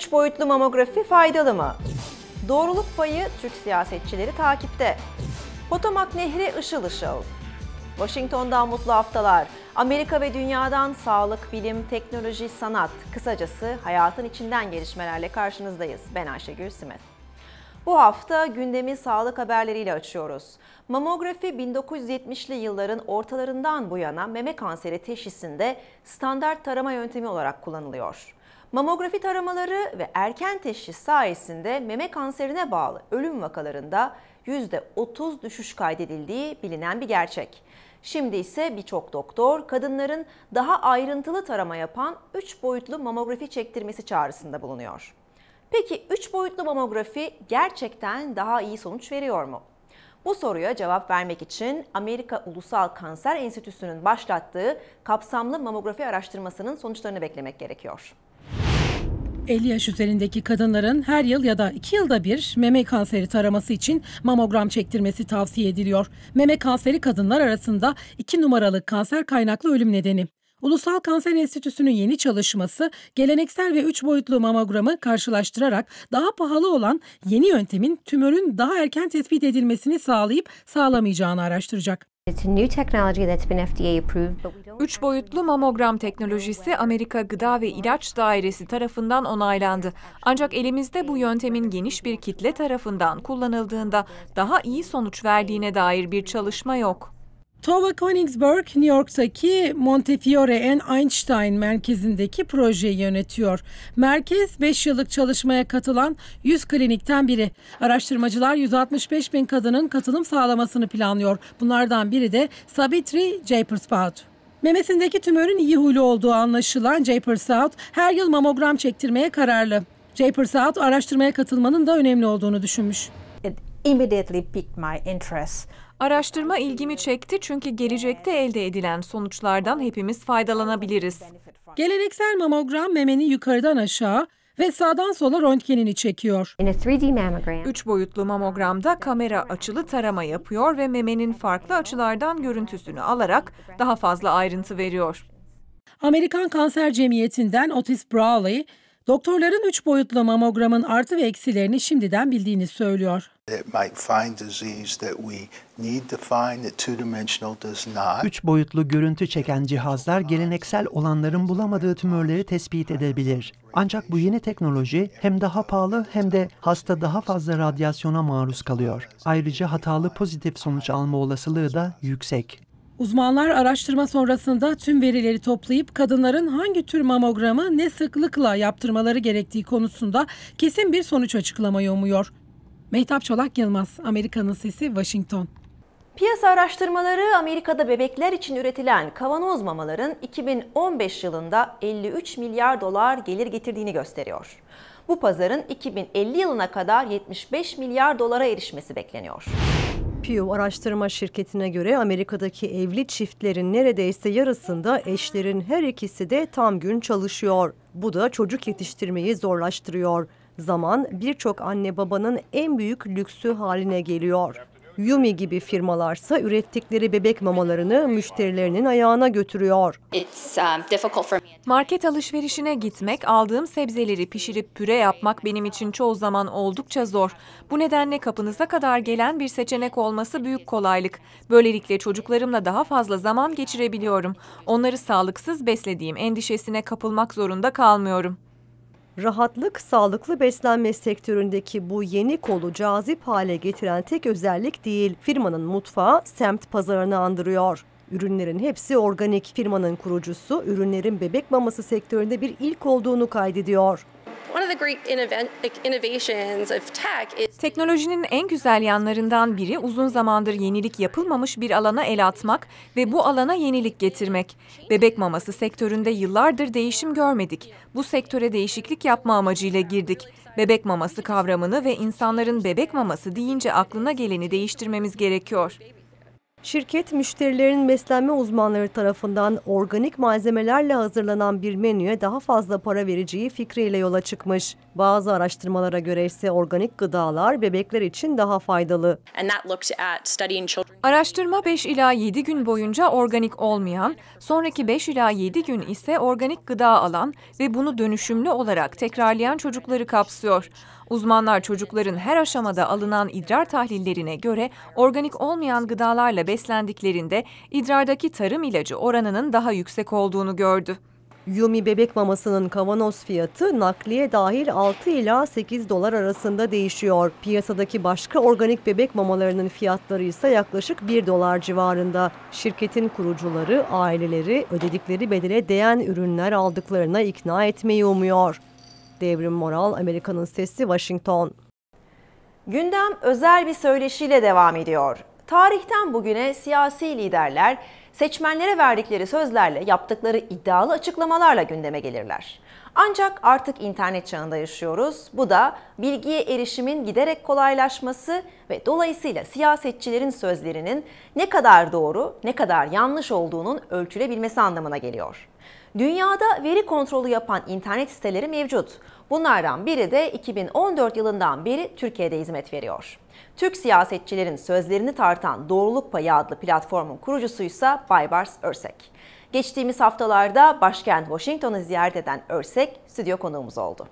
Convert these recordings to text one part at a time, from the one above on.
3 boyutlu mamografi faydalı mı? Doğruluk payı Türk siyasetçileri takipte. Potomac Nehri ışıl ışıl. Washington'dan mutlu haftalar. Amerika ve dünyadan sağlık, bilim, teknoloji, sanat, kısacası hayatın içinden gelişmelerle karşınızdayız. Ben Ayşegül Simet. Bu hafta gündemi sağlık haberleriyle açıyoruz. Mamografi 1970'li yılların ortalarından bu yana meme kanseri teşhisinde standart tarama yöntemi olarak kullanılıyor. Mamografi taramaları ve erken teşhis sayesinde meme kanserine bağlı ölüm vakalarında %30 düşüş kaydedildiği bilinen bir gerçek. Şimdi ise birçok doktor kadınların daha ayrıntılı tarama yapan 3 boyutlu mamografi çektirmesi çağrısında bulunuyor. Peki 3 boyutlu mamografi gerçekten daha iyi sonuç veriyor mu? Bu soruya cevap vermek için Amerika Ulusal Kanser Enstitüsü'nün başlattığı kapsamlı mamografi araştırmasının sonuçlarını beklemek gerekiyor. 50 yaş üzerindeki kadınların her yıl ya da 2 yılda bir meme kanseri taraması için mamogram çektirmesi tavsiye ediliyor. Meme kanseri kadınlar arasında 2 numaralı kanser kaynaklı ölüm nedeni. Ulusal Kanser Enstitüsü'nün yeni çalışması geleneksel ve 3 boyutlu mamogramı karşılaştırarak daha pahalı olan yeni yöntemin tümörün daha erken tespit edilmesini sağlayıp sağlamayacağını araştıracak. Üç boyutlu mamogram teknolojisi Amerika Gıda ve İlaç Dairesi tarafından onaylandı. Ancak elimizde bu yöntemin geniş bir kitle tarafından kullanıldığında daha iyi sonuç verdiğine dair bir çalışma yok. Tova Koenigsberg, New York'taki Montefiore and Einstein merkezindeki projeyi yönetiyor. Merkez 5 yıllık çalışmaya katılan 100 klinikten biri. Araştırmacılar 165 bin kadının katılım sağlamasını planlıyor. Bunlardan biri de Sabitri Japerspout. Memesindeki tümörün iyi huylu olduğu anlaşılan Japerspout her yıl mamogram çektirmeye kararlı. Japerspout araştırmaya katılmanın da önemli olduğunu düşünmüş. It immediately piqued my interest. Araştırma ilgimi çekti çünkü gelecekte elde edilen sonuçlardan hepimiz faydalanabiliriz. Geleneksel mamogram memeni yukarıdan aşağı ve sağdan sola röntgenini çekiyor. 3 boyutlu mamogramda kamera açılı tarama yapıyor ve memenin farklı açılardan görüntüsünü alarak daha fazla ayrıntı veriyor. Amerikan Kanser Cemiyeti'nden Otis Brawley, doktorların 3 boyutlu mamogramın artı ve eksilerini şimdiden bildiğini söylüyor. Üç boyutlu görüntü çeken cihazlar geleneksel olanların bulamadığı tümörleri tespit edebilir. Ancak bu yeni teknoloji hem daha pahalı hem de hasta daha fazla radyasyona maruz kalıyor. Ayrıca hatalı pozitif sonuç alma olasılığı da yüksek. Uzmanlar araştırma sonrasında tüm verileri toplayıp kadınların hangi tür mamogramı ne sıklıkla yaptırmaları gerektiği konusunda kesin bir sonuç açıklamayı umuyor. Mehtap Çolak Yılmaz, Amerika'nın Sesi, Washington. Piyasa araştırmaları Amerika'da bebekler için üretilen kavanoz mamaların 2015 yılında 53 milyar dolar gelir getirdiğini gösteriyor. Bu pazarın 2050 yılına kadar 75 milyar dolara erişmesi bekleniyor. Pew araştırma şirketine göre Amerika'daki evli çiftlerin neredeyse yarısında eşlerin her ikisi de tam gün çalışıyor. Bu da çocuk yetiştirmeyi zorlaştırıyor zaman birçok anne babanın en büyük lüksü haline geliyor. Yumi gibi firmalarsa ürettikleri bebek mamalarını müşterilerinin ayağına götürüyor. Um, Market alışverişine gitmek, aldığım sebzeleri pişirip püre yapmak benim için çoğu zaman oldukça zor. Bu nedenle kapınıza kadar gelen bir seçenek olması büyük kolaylık. Böylelikle çocuklarımla daha fazla zaman geçirebiliyorum. Onları sağlıksız beslediğim endişesine kapılmak zorunda kalmıyorum. Rahatlık, sağlıklı beslenme sektöründeki bu yeni kolu cazip hale getiren tek özellik değil. Firmanın mutfağı semt pazarını andırıyor. Ürünlerin hepsi organik. Firmanın kurucusu ürünlerin bebek maması sektöründe bir ilk olduğunu kaydediyor. Teknolojinin en güzel yanlarından biri uzun zamandır yenilik yapılmamış bir alana el atmak ve bu alana yenilik getirmek. Bebek maması sektöründe yıllardır değişim görmedik. Bu sektöre değişiklik yapma amacıyla girdik. Bebek maması kavramını ve insanların bebek maması deyince aklına geleni değiştirmemiz gerekiyor. Şirket müşterilerin beslenme uzmanları tarafından organik malzemelerle hazırlanan bir menüye daha fazla para vereceği fikriyle yola çıkmış. Bazı araştırmalara göre ise organik gıdalar bebekler için daha faydalı. Araştırma 5 ila 7 gün boyunca organik olmayan, sonraki 5 ila 7 gün ise organik gıda alan ve bunu dönüşümlü olarak tekrarlayan çocukları kapsıyor. Uzmanlar çocukların her aşamada alınan idrar tahlillerine göre organik olmayan gıdalarla beslendiklerinde idrardaki tarım ilacı oranının daha yüksek olduğunu gördü. Yumi bebek mamasının kavanoz fiyatı nakliye dahil 6 ila 8 dolar arasında değişiyor. Piyasadaki başka organik bebek mamalarının fiyatları ise yaklaşık 1 dolar civarında. Şirketin kurucuları aileleri ödedikleri bedele değen ürünler aldıklarına ikna etmeyi umuyor. Devrim Moral, Amerika'nın Sesi, Washington. Gündem özel bir söyleşiyle devam ediyor. Tarihten bugüne siyasi liderler seçmenlere verdikleri sözlerle yaptıkları iddialı açıklamalarla gündeme gelirler. Ancak artık internet çağında yaşıyoruz. Bu da bilgiye erişimin giderek kolaylaşması ve dolayısıyla siyasetçilerin sözlerinin ne kadar doğru, ne kadar yanlış olduğunun ölçülebilmesi anlamına geliyor. Dünyada veri kontrolü yapan internet siteleri mevcut. Bunlardan biri de 2014 yılından beri Türkiye'de hizmet veriyor. Türk siyasetçilerin sözlerini tartan Doğruluk Payı adlı platformun kurucusuysa Baybars Örsek. Geçtiğimiz haftalarda başkent Washington'ı ziyaret eden Örsek stüdyo konuğumuz oldu.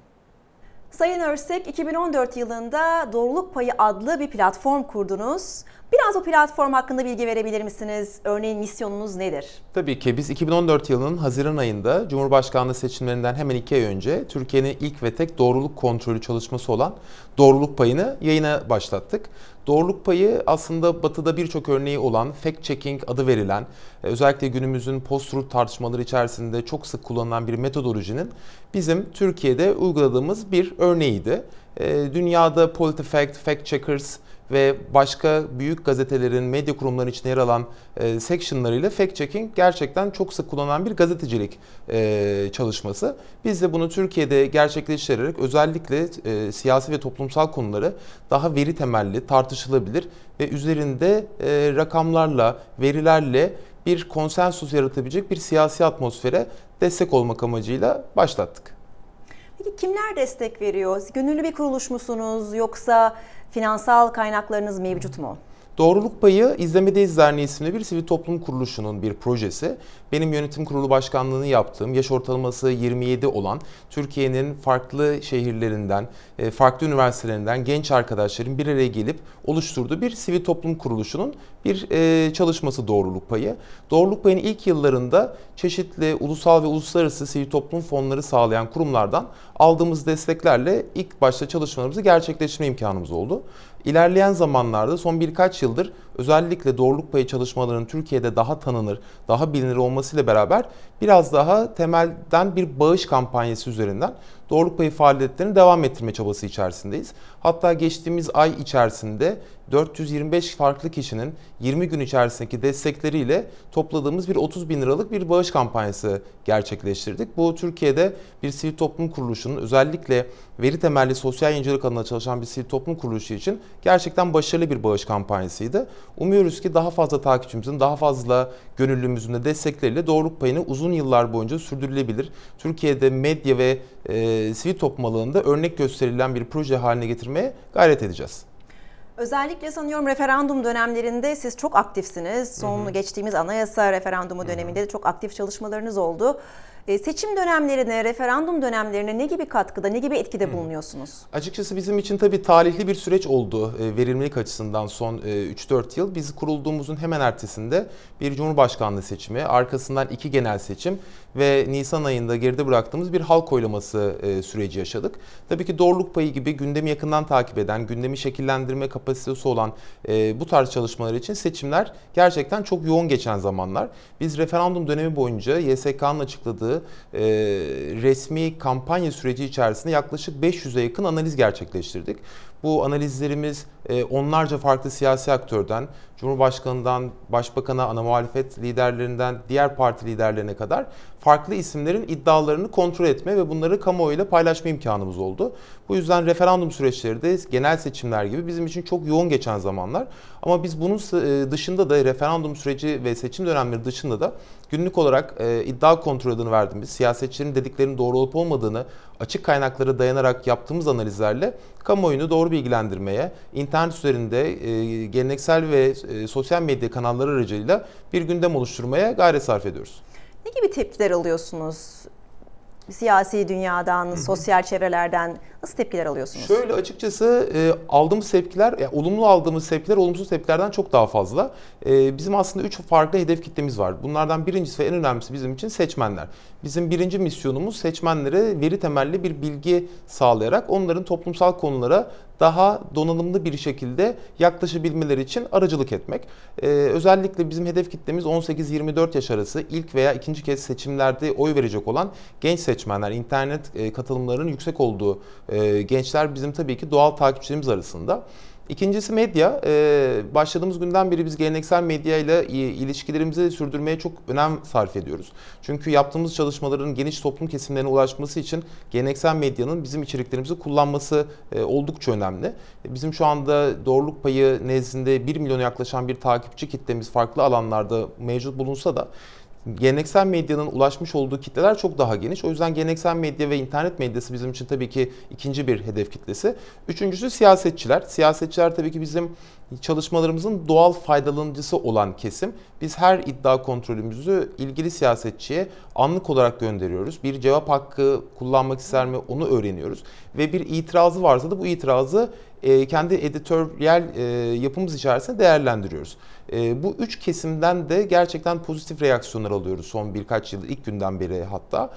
Sayın Örsek 2014 yılında Doğruluk Payı adlı bir platform kurdunuz. Biraz o platform hakkında bilgi verebilir misiniz? Örneğin misyonunuz nedir? Tabii ki biz 2014 yılının Haziran ayında Cumhurbaşkanlığı seçimlerinden hemen iki ay önce Türkiye'nin ilk ve tek doğruluk kontrolü çalışması olan Doğruluk Payı'nı yayına başlattık. Doğruluk payı aslında batıda birçok örneği olan fact-checking adı verilen, e, özellikle günümüzün post-truth tartışmaları içerisinde çok sık kullanılan bir metodolojinin bizim Türkiye'de uyguladığımız bir örneğiydi. E, dünyada PolitiFact, Fact Checkers ve başka büyük gazetelerin, medya kurumlarının içine yer alan e, sectionlarıyla fact checking gerçekten çok sık kullanılan bir gazetecilik e, çalışması. Biz de bunu Türkiye'de gerçekleştirerek özellikle e, siyasi ve toplumsal konuları daha veri temelli, tartışılabilir ve üzerinde e, rakamlarla, verilerle bir konsensus yaratabilecek bir siyasi atmosfere destek olmak amacıyla başlattık. Peki kimler destek veriyor? Gönüllü bir kuruluş musunuz yoksa Finansal kaynaklarınız mevcut mu? Doğruluk Payı İzlemedeyiz Derneği isimli bir sivil toplum kuruluşunun bir projesi benim yönetim kurulu başkanlığını yaptığım, yaş ortalaması 27 olan Türkiye'nin farklı şehirlerinden, e, farklı üniversitelerinden genç arkadaşların bir araya gelip oluşturduğu bir sivil toplum kuruluşunun bir e, çalışması Doğruluk Payı. Doğruluk Payı'nın ilk yıllarında çeşitli ulusal ve uluslararası sivil toplum fonları sağlayan kurumlardan aldığımız desteklerle ilk başta çalışmalarımızı gerçekleştirme imkanımız oldu. İlerleyen zamanlarda son birkaç yıldır özellikle doğruluk payı çalışmalarının Türkiye'de daha tanınır, daha bilinir olmasıyla beraber biraz daha temelden bir bağış kampanyası üzerinden doğruluk payı faaliyetlerini devam ettirme çabası içerisindeyiz. Hatta geçtiğimiz ay içerisinde 425 farklı kişinin 20 gün içerisindeki destekleriyle topladığımız bir 30 bin liralık bir bağış kampanyası gerçekleştirdik. Bu Türkiye'de bir sivil toplum kuruluşunun özellikle veri temelli sosyal yayıncılık adına çalışan bir sivil toplum kuruluşu için gerçekten başarılı bir bağış kampanyasıydı. Umuyoruz ki daha fazla takipçimizin, daha fazla gönüllümüzün de destekleriyle doğruluk payını uzun yıllar boyunca sürdürülebilir. Türkiye'de medya ve e, sivil toplum alanında örnek gösterilen bir proje haline getirmeye gayret edeceğiz. Özellikle sanıyorum referandum dönemlerinde siz çok aktifsiniz. Son hı hı. geçtiğimiz anayasa referandumu döneminde de çok aktif çalışmalarınız oldu. E, seçim dönemlerine, referandum dönemlerine ne gibi katkıda, ne gibi etkide hı. bulunuyorsunuz? Açıkçası bizim için tabii talihli bir süreç oldu e, verimlilik açısından son e, 3-4 yıl. Biz kurulduğumuzun hemen ertesinde bir cumhurbaşkanlığı seçimi, arkasından iki genel seçim ve Nisan ayında geride bıraktığımız bir halk oylaması e, süreci yaşadık. Tabii ki doğruluk payı gibi gündemi yakından takip eden, gündemi şekillendirme kapasitesi olan e, bu tarz çalışmalar için seçimler gerçekten çok yoğun geçen zamanlar. Biz referandum dönemi boyunca YSK'nın açıkladığı e, resmi kampanya süreci içerisinde yaklaşık 500'e yakın analiz gerçekleştirdik. Bu analizlerimiz e, onlarca farklı siyasi aktörden, Cumhurbaşkanından, Başbakan'a, ana muhalefet liderlerinden, diğer parti liderlerine kadar farklı isimlerin iddialarını kontrol etme ve bunları kamuoyuyla paylaşma imkanımız oldu. Bu yüzden referandum süreçleri de genel seçimler gibi bizim için çok yoğun geçen zamanlar. Ama biz bunun e, dışında da referandum süreci ve seçim dönemleri dışında da günlük olarak e, iddia kontrol adını verdiğimiz, siyasetçilerin dediklerinin doğru olup olmadığını açık kaynaklara dayanarak yaptığımız analizlerle kamuoyunu doğru bilgilendirmeye, internet üzerinde e, geleneksel ve e, sosyal medya kanalları aracılığıyla bir gündem oluşturmaya gayret sarf ediyoruz. Ne gibi tepkiler alıyorsunuz? Siyasi dünyadan, sosyal çevrelerden nasıl tepkiler alıyorsunuz? Şöyle açıkçası e, aldığımız tepkiler, yani olumlu aldığımız tepkiler olumsuz tepkilerden çok daha fazla. E, bizim aslında üç farklı hedef kitlemiz var. Bunlardan birincisi ve en önemlisi bizim için seçmenler. Bizim birinci misyonumuz seçmenlere veri temelli bir bilgi sağlayarak onların toplumsal konulara daha donanımlı bir şekilde yaklaşabilmeleri için aracılık etmek. Ee, özellikle bizim hedef kitlemiz 18-24 yaş arası ilk veya ikinci kez seçimlerde oy verecek olan genç seçmenler, internet e, katılımlarının yüksek olduğu e, gençler bizim tabii ki doğal takipçilerimiz arasında. İkincisi medya. Ee, başladığımız günden beri biz geleneksel medya ile ilişkilerimizi sürdürmeye çok önem sarf ediyoruz. Çünkü yaptığımız çalışmaların geniş toplum kesimlerine ulaşması için geleneksel medyanın bizim içeriklerimizi kullanması e, oldukça önemli. E, bizim şu anda doğruluk payı nezdinde 1 milyona yaklaşan bir takipçi kitlemiz farklı alanlarda mevcut bulunsa da geleneksel medyanın ulaşmış olduğu kitleler çok daha geniş. O yüzden geleneksel medya ve internet medyası bizim için tabii ki ikinci bir hedef kitlesi. Üçüncüsü siyasetçiler. Siyasetçiler tabii ki bizim çalışmalarımızın doğal faydalanıcısı olan kesim. Biz her iddia kontrolümüzü ilgili siyasetçiye anlık olarak gönderiyoruz. Bir cevap hakkı kullanmak ister mi onu öğreniyoruz. Ve bir itirazı varsa da bu itirazı e, kendi editoryal e, yapımız içerisinde değerlendiriyoruz. E, bu üç kesimden de gerçekten pozitif reaksiyonlar alıyoruz son birkaç yıl, ilk günden beri hatta.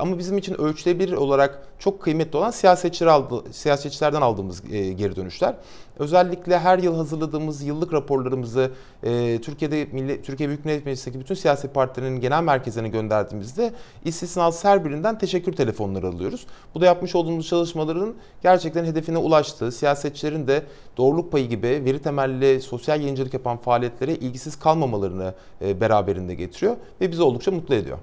ama bizim için ölçülebilir olarak çok kıymetli olan siyasetçiler aldı, siyasetçilerden aldığımız geri dönüşler. Özellikle her yıl hazırladığımız yıllık raporlarımızı Türkiye'de millet, Türkiye Büyük Millet Meclisi'ndeki bütün siyaset partilerinin genel merkezine gönderdiğimizde istisnasız her birinden teşekkür telefonları alıyoruz. Bu da yapmış olduğumuz çalışmaların gerçekten hedefine ulaştığı, siyaset siyasetçilerin de doğruluk payı gibi veri temelli sosyal yayıncılık yapan faaliyetlere ilgisiz kalmamalarını e, beraberinde getiriyor ve bizi oldukça mutlu ediyor.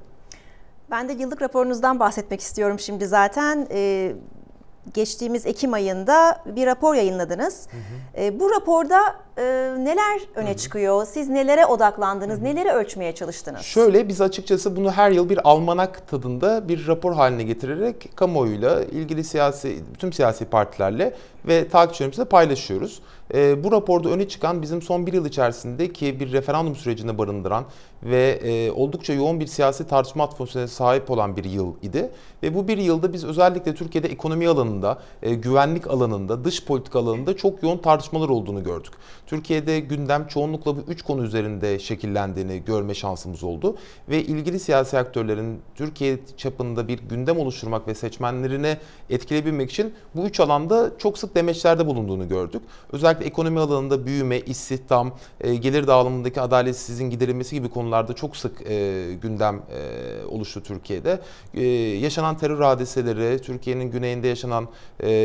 Ben de yıllık raporunuzdan bahsetmek istiyorum şimdi zaten. E, geçtiğimiz Ekim ayında bir rapor yayınladınız. Hı hı. E, bu raporda neler öne hı hı. çıkıyor? Siz nelere odaklandınız? Hı hı. Neleri ölçmeye çalıştınız? Şöyle biz açıkçası bunu her yıl bir almanak tadında bir rapor haline getirerek kamuoyuyla ilgili siyasi tüm siyasi partilerle ve takipçilerimizle paylaşıyoruz. E, bu raporda öne çıkan bizim son bir yıl içerisindeki bir referandum sürecinde barındıran ve e, oldukça yoğun bir siyasi tartışma atmosferine sahip olan bir yıl idi. Ve bu bir yılda biz özellikle Türkiye'de ekonomi alanında, e, güvenlik alanında, dış politika alanında çok yoğun tartışmalar olduğunu gördük. Türkiye'de gündem çoğunlukla bu üç konu üzerinde şekillendiğini görme şansımız oldu. Ve ilgili siyasi aktörlerin Türkiye çapında bir gündem oluşturmak ve seçmenlerini etkileyebilmek için bu üç alanda çok sık sık demeçlerde bulunduğunu gördük. Özellikle ekonomi alanında büyüme, istihdam, e, gelir dağılımındaki adaletsizliğin giderilmesi gibi konularda çok sık e, gündem e, oluştu Türkiye'de. yaşanan terör hadiseleri, Türkiye'nin güneyinde yaşanan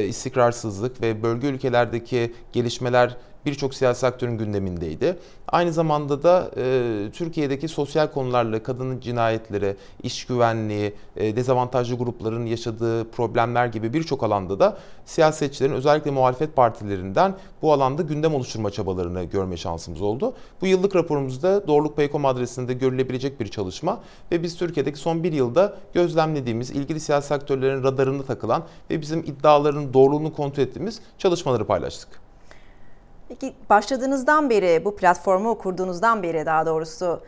istikrarsızlık ve bölge ülkelerdeki gelişmeler birçok siyasi aktörün gündemindeydi. Aynı zamanda da e, Türkiye'deki sosyal konularla kadının cinayetleri, iş güvenliği, e, dezavantajlı grupların yaşadığı problemler gibi birçok alanda da siyasetçilerin özellikle muhalefet partilerinden bu alanda gündem oluşturma çabalarını görme şansımız oldu. Bu yıllık raporumuzda Doğruluk Paykom adresinde görülebilecek bir çalışma ve biz Türkiye'deki son bir yılda gözlemlediğimiz, ilgili siyasi aktörlerin radarında takılan ve bizim iddiaların doğruluğunu kontrol ettiğimiz çalışmaları paylaştık. Peki başladığınızdan beri, bu platformu kurduğunuzdan beri daha doğrusu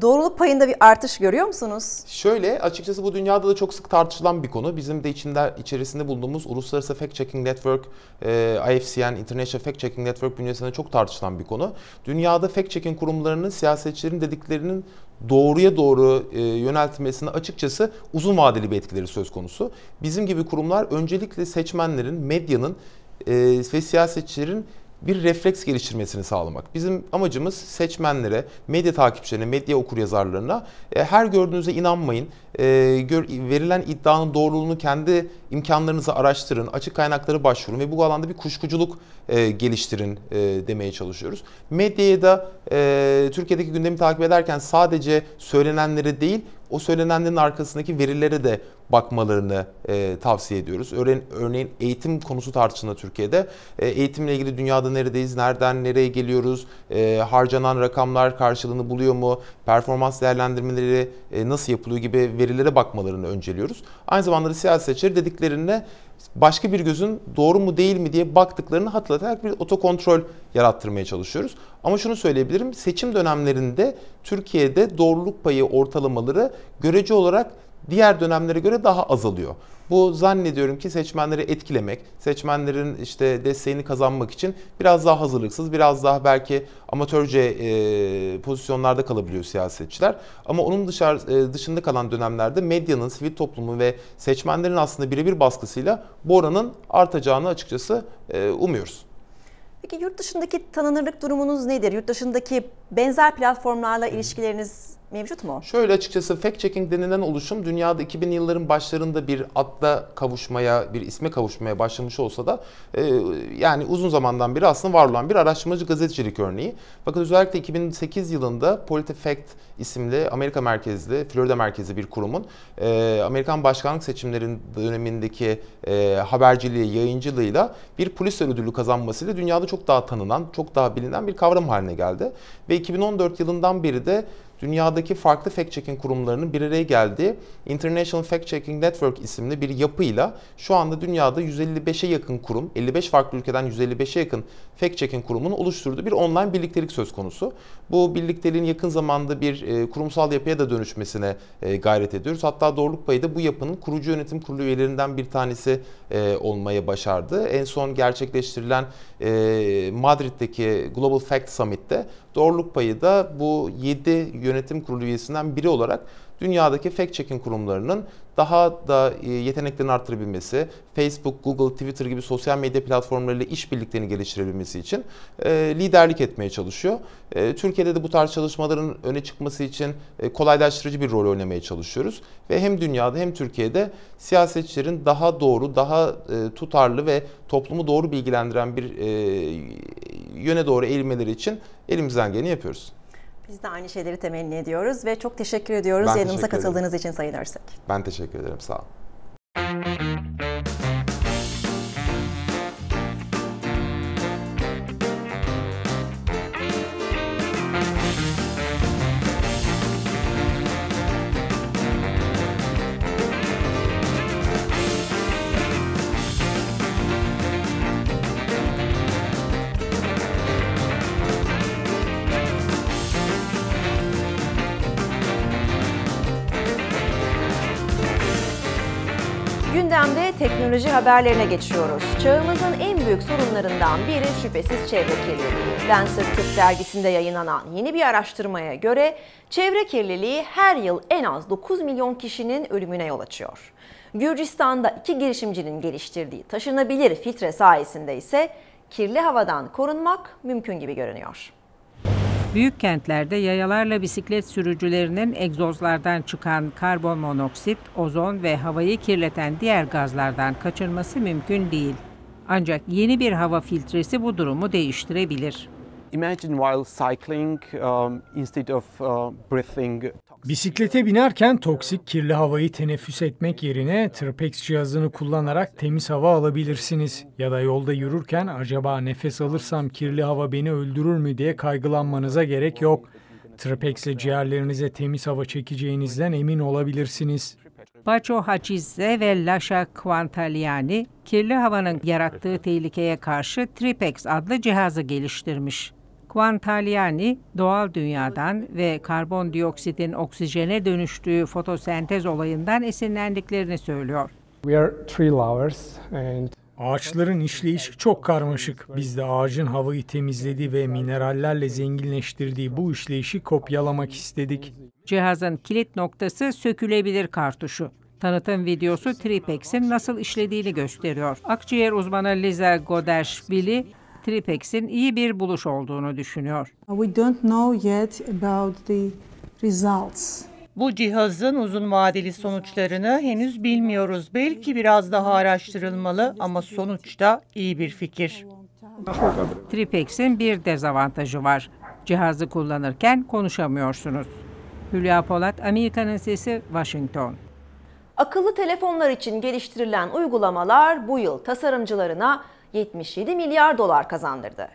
doğruluk payında bir artış görüyor musunuz? Şöyle açıkçası bu dünyada da çok sık tartışılan bir konu. Bizim de içinde içerisinde bulunduğumuz Uluslararası Fact Checking Network, e, IFCN, International Fact Checking Network bünyesinde çok tartışılan bir konu. Dünyada fact checking kurumlarının siyasetçilerin dediklerinin doğruya doğru e, yöneltilmesine açıkçası uzun vadeli bir etkileri söz konusu. Bizim gibi kurumlar öncelikle seçmenlerin, medyanın e, ve siyasetçilerin bir refleks geliştirmesini sağlamak. Bizim amacımız seçmenlere, medya takipçilerine, medya okuryazarlarına e, her gördüğünüze inanmayın. E, gör, verilen iddianın doğruluğunu kendi imkanlarınızı araştırın, açık kaynaklara başvurun ve bu alanda bir kuşkuculuk e, geliştirin e, demeye çalışıyoruz. Medyaya da e, Türkiye'deki gündemi takip ederken sadece söylenenleri değil, o söylenenlerin arkasındaki verilere de bakmalarını e, tavsiye ediyoruz. Örneğin, örneğin eğitim konusu tartışılığında Türkiye'de e, eğitimle ilgili dünyada neredeyiz, nereden nereye geliyoruz, e, harcanan rakamlar karşılığını buluyor mu, performans değerlendirmeleri e, nasıl yapılıyor gibi verilere bakmalarını önceliyoruz. Aynı zamanda siyasetçileri dediklerine başka bir gözün doğru mu değil mi diye baktıklarını hatırlatarak bir otokontrol yarattırmaya çalışıyoruz. Ama şunu söyleyebilirim seçim dönemlerinde Türkiye'de doğruluk payı ortalamaları görece olarak diğer dönemlere göre daha azalıyor. Bu zannediyorum ki seçmenleri etkilemek, seçmenlerin işte desteğini kazanmak için biraz daha hazırlıksız, biraz daha belki amatörce e, pozisyonlarda kalabiliyor siyasetçiler. Ama onun dışar e, dışında kalan dönemlerde medyanın, sivil toplumun ve seçmenlerin aslında birebir baskısıyla bu oranın artacağını açıkçası e, umuyoruz. Peki yurt dışındaki tanınırlık durumunuz nedir? Yurt dışındaki benzer platformlarla ilişkileriniz mevcut mu? Şöyle açıkçası fact checking denilen oluşum dünyada 2000 yılların başlarında bir adla kavuşmaya, bir isme kavuşmaya başlamış olsa da e, yani uzun zamandan beri aslında var olan bir araştırmacı gazetecilik örneği. Fakat özellikle 2008 yılında PolitiFact isimli Amerika merkezli, Florida merkezli bir kurumun e, Amerikan başkanlık seçimlerin dönemindeki e, haberciliği, yayıncılığıyla bir polis ödülü kazanmasıyla dünyada çok daha tanınan, çok daha bilinen bir kavram haline geldi. Ve 2014 yılından beri de dünyadaki farklı fact checking kurumlarının bir araya geldiği International Fact Checking Network isimli bir yapıyla şu anda dünyada 155'e yakın kurum, 55 farklı ülkeden 155'e yakın fact checking kurumunun oluşturduğu bir online birliktelik söz konusu. Bu birlikteliğin yakın zamanda bir e, kurumsal yapıya da dönüşmesine e, gayret ediyoruz. Hatta Doğruluk Payı da bu yapının kurucu yönetim kurulu üyelerinden bir tanesi e, olmaya başardı. En son gerçekleştirilen e, Madrid'deki Global Fact Summit'te Doğruluk payı da bu 7 yönetim kurulu üyesinden biri olarak dünyadaki fact checking kurumlarının daha da e, yeteneklerini artırabilmesi, Facebook, Google, Twitter gibi sosyal medya platformlarıyla işbirliklerini geliştirebilmesi için e, liderlik etmeye çalışıyor. E, Türkiye'de de bu tarz çalışmaların öne çıkması için kolaylaştırıcı bir rol oynamaya çalışıyoruz ve hem dünyada hem Türkiye'de siyasetçilerin daha doğru, daha tutarlı ve toplumu doğru bilgilendiren bir yöne doğru eğilmeleri için elimizden geleni yapıyoruz. Biz de aynı şeyleri temenni ediyoruz ve çok teşekkür ediyoruz ben yanımıza teşekkür katıldığınız için Sayın Örsek. Ben teşekkür ederim, sağ olun. Gündemde teknoloji haberlerine geçiyoruz. Çağımızın en büyük sorunlarından biri şüphesiz çevre kirliliği. Lancet Tıp dergisinde yayınlanan yeni bir araştırmaya göre çevre kirliliği her yıl en az 9 milyon kişinin ölümüne yol açıyor. Gürcistan'da iki girişimcinin geliştirdiği taşınabilir filtre sayesinde ise kirli havadan korunmak mümkün gibi görünüyor. Büyük kentlerde yayalarla bisiklet sürücülerinin egzozlardan çıkan karbon monoksit, ozon ve havayı kirleten diğer gazlardan kaçınması mümkün değil. Ancak yeni bir hava filtresi bu durumu değiştirebilir. Imagine while cycling um, instead of uh, breathing Bisiklete binerken toksik kirli havayı teneffüs etmek yerine Tırpex cihazını kullanarak temiz hava alabilirsiniz. Ya da yolda yürürken acaba nefes alırsam kirli hava beni öldürür mü diye kaygılanmanıza gerek yok. Tırpex ile ciğerlerinize temiz hava çekeceğinizden emin olabilirsiniz. Paco Hacize ve Lasha Quantaliani kirli havanın yarattığı tehlikeye karşı Tripex adlı cihazı geliştirmiş. Quantagliani doğal dünyadan ve karbondioksitin oksijene dönüştüğü fotosentez olayından esinlendiklerini söylüyor. We are tree lovers and Ağaçların işleyişi çok karmaşık. Biz de ağacın havayı temizlediği ve minerallerle zenginleştirdiği bu işleyişi kopyalamak istedik. Cihazın kilit noktası sökülebilir kartuşu. Tanıtım videosu Tripex'in nasıl işlediğini gösteriyor. Akciğer uzmanı Liza Godesh Tripex'in iyi bir buluş olduğunu düşünüyor. We don't know yet about the results. Bu cihazın uzun vadeli sonuçlarını henüz bilmiyoruz. Belki biraz daha araştırılmalı ama sonuçta iyi bir fikir. Tripex'in bir dezavantajı var. Cihazı kullanırken konuşamıyorsunuz. Hülya Polat, Amerika'nın Sesi, Washington. Akıllı telefonlar için geliştirilen uygulamalar bu yıl tasarımcılarına 77 milyar dolar kazandırdı.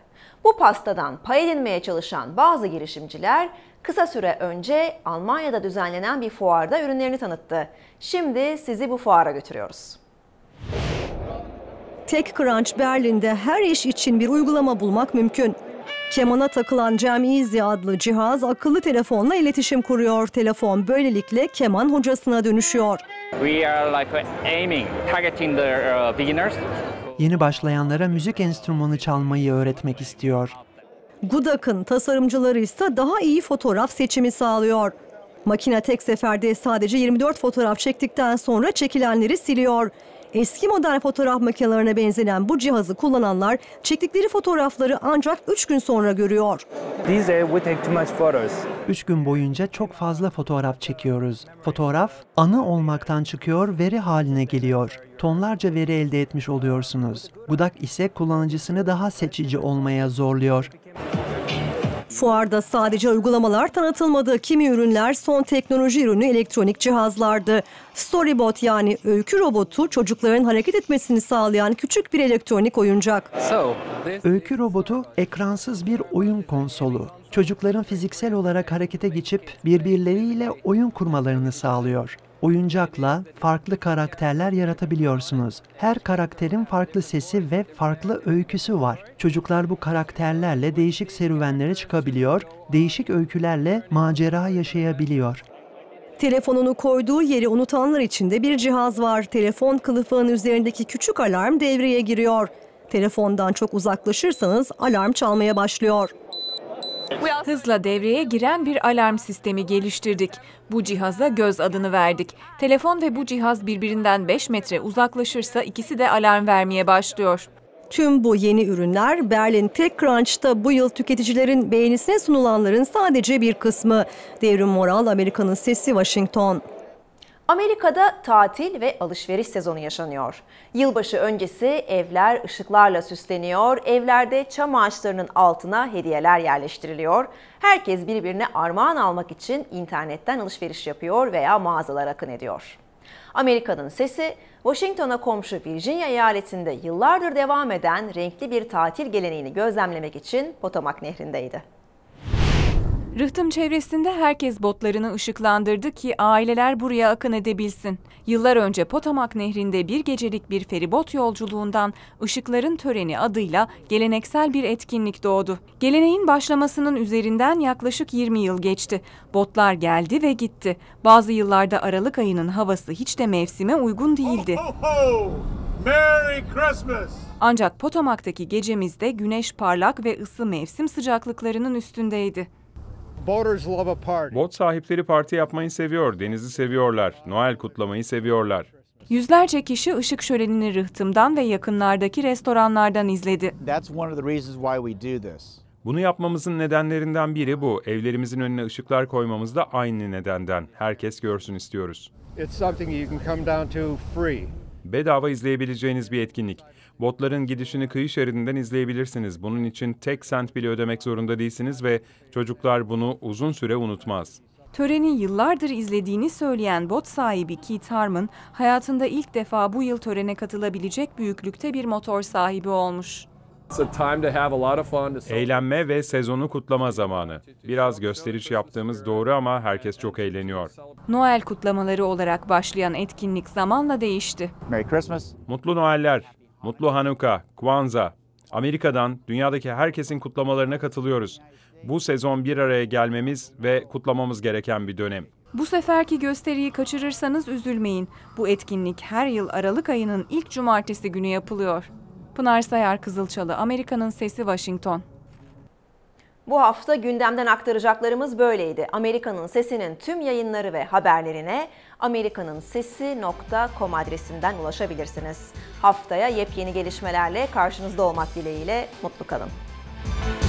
Bu pastadan pay edinmeye çalışan bazı girişimciler kısa süre önce Almanya'da düzenlenen bir fuarda ürünlerini tanıttı. Şimdi sizi bu fuara götürüyoruz. TechCrunch Berlin'de her iş için bir uygulama bulmak mümkün. Kemana takılan Cem Easy adlı cihaz akıllı telefonla iletişim kuruyor. Telefon böylelikle keman hocasına dönüşüyor. We are like uh, aiming, targeting the uh, beginners yeni başlayanlara müzik enstrümanı çalmayı öğretmek istiyor. Gudak'ın tasarımcıları ise daha iyi fotoğraf seçimi sağlıyor. Makine tek seferde sadece 24 fotoğraf çektikten sonra çekilenleri siliyor. Eski model fotoğraf makinelerine benzeyen bu cihazı kullananlar çektikleri fotoğrafları ancak 3 gün sonra görüyor. Üç gün boyunca çok fazla fotoğraf çekiyoruz. Fotoğraf anı olmaktan çıkıyor, veri haline geliyor. Tonlarca veri elde etmiş oluyorsunuz. Budak ise kullanıcısını daha seçici olmaya zorluyor fuarda sadece uygulamalar tanıtılmadı. Kimi ürünler son teknoloji ürünü elektronik cihazlardı. Storybot yani öykü robotu çocukların hareket etmesini sağlayan küçük bir elektronik oyuncak. Öykü robotu ekransız bir oyun konsolu. Çocukların fiziksel olarak harekete geçip birbirleriyle oyun kurmalarını sağlıyor oyuncakla farklı karakterler yaratabiliyorsunuz. Her karakterin farklı sesi ve farklı öyküsü var. Çocuklar bu karakterlerle değişik serüvenlere çıkabiliyor, değişik öykülerle macera yaşayabiliyor. Telefonunu koyduğu yeri unutanlar için de bir cihaz var. Telefon kılıfının üzerindeki küçük alarm devreye giriyor. Telefondan çok uzaklaşırsanız alarm çalmaya başlıyor. Hızla devreye giren bir alarm sistemi geliştirdik. Bu cihaza göz adını verdik. Telefon ve bu cihaz birbirinden 5 metre uzaklaşırsa ikisi de alarm vermeye başlıyor. Tüm bu yeni ürünler Berlin TechCrunch'ta bu yıl tüketicilerin beğenisine sunulanların sadece bir kısmı. Devrim Moral, Amerika'nın Sesi, Washington. Amerika'da tatil ve alışveriş sezonu yaşanıyor. Yılbaşı öncesi evler ışıklarla süsleniyor, evlerde çam ağaçlarının altına hediyeler yerleştiriliyor. Herkes birbirine armağan almak için internetten alışveriş yapıyor veya mağazalara akın ediyor. Amerika'nın sesi, Washington'a komşu Virginia eyaletinde yıllardır devam eden renkli bir tatil geleneğini gözlemlemek için Potomac Nehri'ndeydi. Rıhtım çevresinde herkes botlarını ışıklandırdı ki aileler buraya akın edebilsin. Yıllar önce Potomak Nehri'nde bir gecelik bir feribot yolculuğundan ışıkların Töreni adıyla geleneksel bir etkinlik doğdu. Geleneğin başlamasının üzerinden yaklaşık 20 yıl geçti. Botlar geldi ve gitti. Bazı yıllarda Aralık ayının havası hiç de mevsime uygun değildi. Ho, ho, ho. Merry Christmas. Ancak Potomak'taki gecemizde güneş parlak ve ısı mevsim sıcaklıklarının üstündeydi. Bot sahipleri parti yapmayı seviyor, denizi seviyorlar, Noel kutlamayı seviyorlar. Yüzlerce kişi ışık şölenini rıhtımdan ve yakınlardaki restoranlardan izledi. Bunu yapmamızın nedenlerinden biri bu. Evlerimizin önüne ışıklar koymamız da aynı nedenden. Herkes görsün istiyoruz. Bedava izleyebileceğiniz bir etkinlik. Botların gidişini kıyı şeridinden izleyebilirsiniz. Bunun için tek sent bile ödemek zorunda değilsiniz ve çocuklar bunu uzun süre unutmaz. Töreni yıllardır izlediğini söyleyen bot sahibi Keith Harmon, hayatında ilk defa bu yıl törene katılabilecek büyüklükte bir motor sahibi olmuş. Eğlenme ve sezonu kutlama zamanı. Biraz gösteriş yaptığımız doğru ama herkes çok eğleniyor. Noel kutlamaları olarak başlayan etkinlik zamanla değişti. Merry Christmas. Mutlu Noeller. Mutlu Hanuka, Kwanzaa. Amerika'dan, dünyadaki herkesin kutlamalarına katılıyoruz. Bu sezon bir araya gelmemiz ve kutlamamız gereken bir dönem. Bu seferki gösteriyi kaçırırsanız üzülmeyin. Bu etkinlik her yıl Aralık ayının ilk cumartesi günü yapılıyor. Pınar Sayar Kızılçalı, Amerika'nın Sesi Washington. Bu hafta gündemden aktaracaklarımız böyleydi. Amerika'nın Sesi'nin tüm yayınları ve haberlerine amerikaninsesi.com adresinden ulaşabilirsiniz. Haftaya yepyeni gelişmelerle karşınızda olmak dileğiyle mutlu kalın.